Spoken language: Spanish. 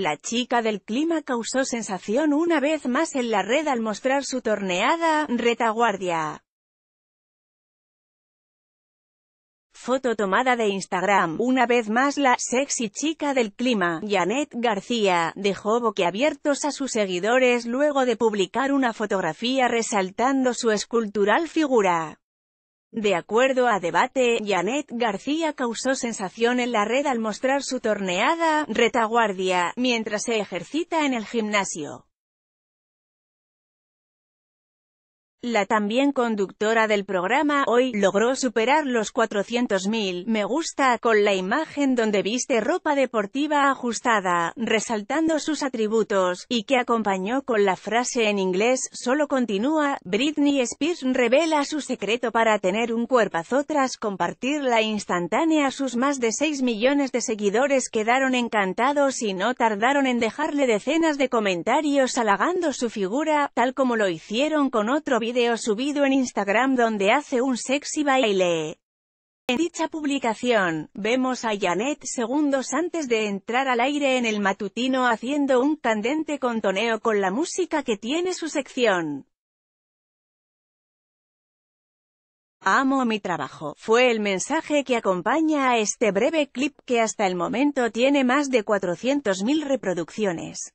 La chica del clima causó sensación una vez más en la red al mostrar su torneada retaguardia. Foto tomada de Instagram. Una vez más la sexy chica del clima, Janet García, dejó boquiabiertos a sus seguidores luego de publicar una fotografía resaltando su escultural figura. De acuerdo a Debate, Janet García causó sensación en la red al mostrar su torneada retaguardia mientras se ejercita en el gimnasio. La también conductora del programa Hoy logró superar los 400.000 me gusta con la imagen donde viste ropa deportiva ajustada, resaltando sus atributos, y que acompañó con la frase en inglés solo continúa, Britney Spears revela su secreto para tener un cuerpazo tras compartir la instantánea sus más de 6 millones de seguidores quedaron encantados y no tardaron en dejarle decenas de comentarios halagando su figura, tal como lo hicieron con otro video video subido en Instagram donde hace un sexy baile. En dicha publicación, vemos a Janet segundos antes de entrar al aire en el matutino haciendo un candente contoneo con la música que tiene su sección. Amo mi trabajo, fue el mensaje que acompaña a este breve clip que hasta el momento tiene más de 400.000 reproducciones.